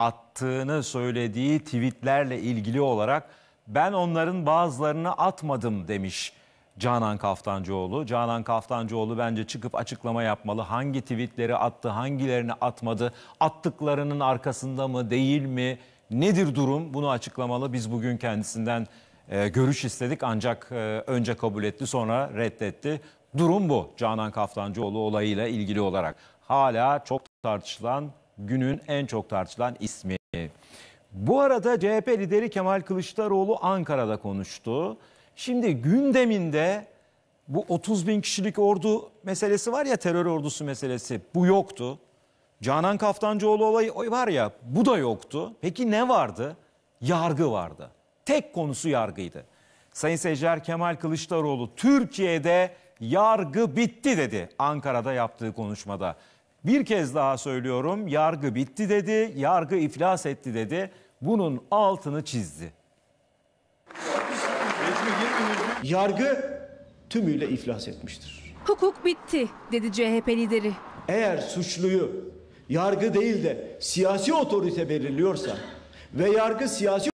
attığını söylediği tweetlerle ilgili olarak ben onların bazılarını atmadım demiş Canan Kaftancıoğlu. Canan Kaftancıoğlu bence çıkıp açıklama yapmalı. Hangi tweetleri attı, hangilerini atmadı, attıklarının arkasında mı, değil mi, nedir durum bunu açıklamalı. Biz bugün kendisinden e, görüş istedik ancak e, önce kabul etti sonra reddetti. Durum bu Canan Kaftancıoğlu olayıyla ilgili olarak. Hala çok tartışılan günün en çok tartışılan ismi. Bu arada CHP lideri Kemal Kılıçdaroğlu Ankara'da konuştu. Şimdi gündeminde bu 30 bin kişilik ordu meselesi var ya terör ordusu meselesi bu yoktu. Canan Kaftancıoğlu olayı var ya bu da yoktu. Peki ne vardı? Yargı vardı. Tek konusu yargıydı. Sayın seyirciler Kemal Kılıçdaroğlu Türkiye'de yargı bitti dedi Ankara'da yaptığı konuşmada. Bir kez daha söylüyorum yargı bitti dedi, yargı iflas etti dedi. Bunun altını çizdi. Yargı tümüyle iflas etmiştir. Hukuk bitti dedi CHP lideri. Eğer suçluyu yargı değil de siyasi otorite belirliyorsa ve yargı siyasi